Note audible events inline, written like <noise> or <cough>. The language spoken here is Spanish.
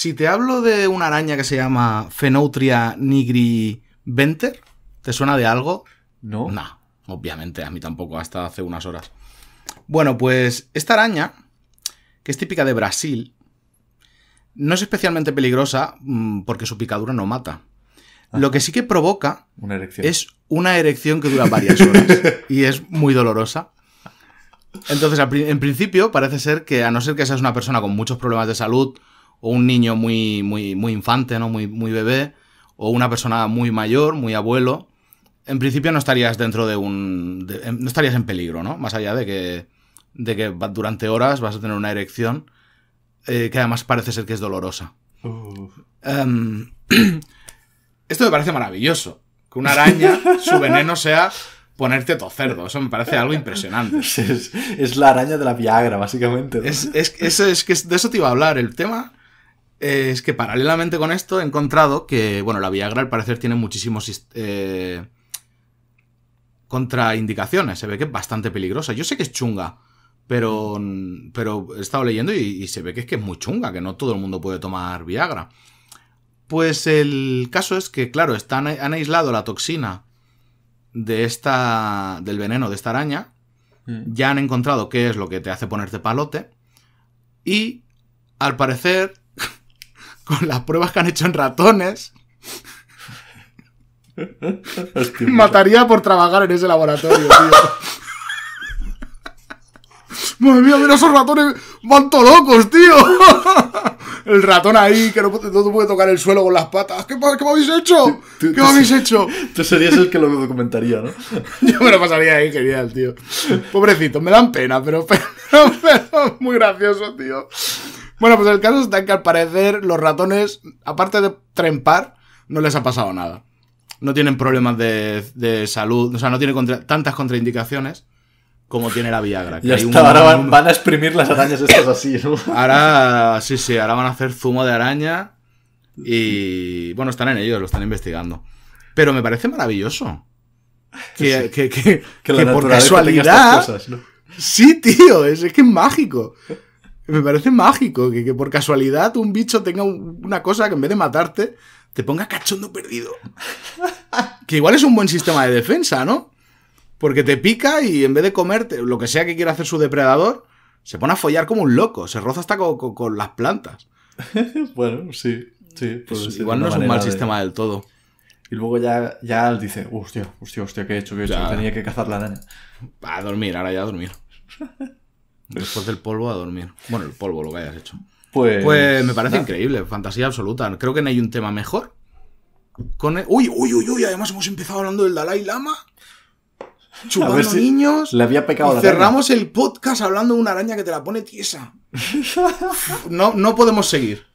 Si te hablo de una araña que se llama Fenotria nigri ¿te suena de algo? No. No, obviamente, a mí tampoco, hasta hace unas horas. Bueno, pues esta araña, que es típica de Brasil, no es especialmente peligrosa mm, porque su picadura no mata. Lo que sí que provoca una erección. es una erección que dura varias horas <laughs> y es muy dolorosa. Entonces, en principio, parece ser que a no ser que seas una persona con muchos problemas de salud o un niño muy, muy, muy infante, ¿no? Muy, muy bebé, o una persona muy mayor, muy abuelo, en principio no estarías dentro de un... no estarías en peligro, ¿no? Más allá de que, de que durante horas vas a tener una erección eh, que además parece ser que es dolorosa. Em, <clears throat> esto me parece maravilloso. Que una araña, su veneno sea ponerte tocerdo. Eso me parece algo impresionante. <laughs> Es, la araña de la Viagra, básicamente. Es, es que de eso te iba a hablar. El tema es que paralelamente con esto he encontrado que, bueno, la Viagra al parecer tiene muchísimos eh, contraindicaciones. Se ve que es bastante peligrosa. Yo sé que es chunga, pero, pero he estado leyendo y, se ve que es que es muy chunga, que no todo el mundo puede tomar Viagra. Pues el caso es que, claro, están, han aislado la toxina de esta, del veneno de esta araña. Mm. Ya han encontrado qué es lo que te hace ponerte palote. Y al parecer con las pruebas que han hecho en ratones, mataría por trabajar en ese laboratorio, tío. Madre mía, mira esos ratones, van todos locos, tío. El ratón ahí que no, puede tocar el suelo con las patas. ¿Qué, me habéis hecho? ¿Qué me habéis hecho? Tú serías el que lo documentaría, ¿no? <laughs> Yo me lo pasaría ahí genial, tío. Pobrecito, me dan pena, pero muy gracioso, tío. Bueno, pues el caso está que al parecer los ratones, aparte de trempar, no les ha pasado nada. No tienen problemas de, salud, o sea, no tienen tantas contraindicaciones como tiene la Viagra. ya ahora van, a exprimir las arañas estas <laughs> así, ¿no? Ahora, sí, sí, ahora van a hacer zumo de araña y, bueno, están en ellos, lo están investigando. Pero me parece maravilloso que, por casualidad... Sí, tío, es, es que es mágico. Me parece mágico que, por casualidad un bicho tenga una cosa que en vez de matarte, te ponga cachondo perdido. <laughs> que igual es un buen sistema de defensa, ¿no? Porque te pica y en vez de comerte lo que sea que quiera hacer su depredador, se pone a follar como un loco, se roza hasta con, las plantas. <laughs> bueno, sí, pues igual no es un mal sistema del todo. Y luego ya, ya dice, hostia, hostia, hostia, ¿qué he hecho? que Tenía que cazar la nena. Va a dormir, ahora ya a dormir. <laughs> Después del polvo a dormir. Bueno, el polvo, lo que hayas hecho. Pues, pues me parece increíble, fantasía absoluta. Creo que no hay un tema mejor. Con e-, Uy, uy, uy, uy, además hemos empezado hablando del Dalai Lama. Chupando niños. Le había pecado la cerramos el podcast hablando de una araña que te la pone tiesa. <laughs> No, no podemos seguir.